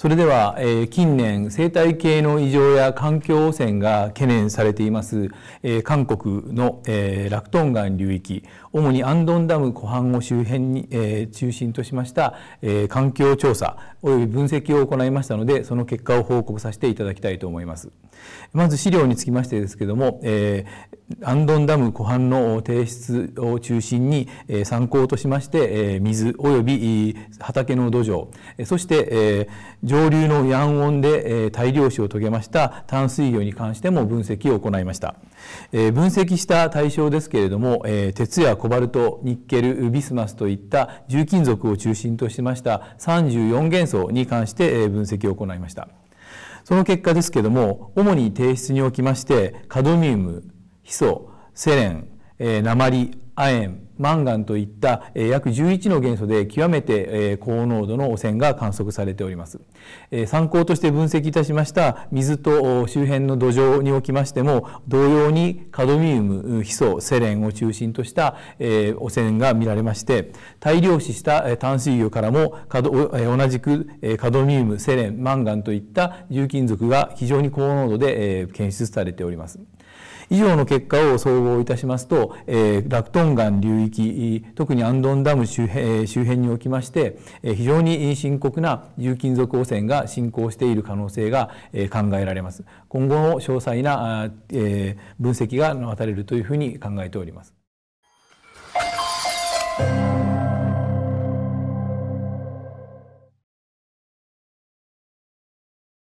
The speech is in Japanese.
それでは、え近年生態系の異常や環境汚染が懸念されています、え韓国の、えー、ラクトン岩流域主にアンドンダム湖畔を周辺に、え中心としました、え環境調査及び分析を行いましたのでその結果を報告させていただきたいと思いますまず資料につきましてですけれども、えアンドンダム湖畔の提出を中心に、え参考としまして、え水及び畑の土壌そして、えー上流のヤンオンで、え大量死を遂げました淡水魚に関しても分析を行いました、え分析した対象ですけれども、え鉄やコバルトニッケルビスマスといった重金属を中心としました34元素に関して、え分析を行いましたその結果ですけども主に提出におきましてカドミウムヒ素セレン、え鉛亜鉛マンガンといった約11の元素で極めて高濃度の汚染が観測されております参考として分析いたしました水と周辺の土壌におきましても同様にカドミウムヒ素セレンを中心とした汚染が見られまして大量死した淡水魚からも同じくカドミウムセレンマンガンといった重金属が非常に高濃度で検出されております。以上の結果を総合いたしますと、えー、ラクトンガン流域特にアンドンダム周辺周辺におきまして、え非常に深刻な重金属汚染が進行している可能性が、え考えられます今後の詳細な、えー、分析が待たれるというふうに考えております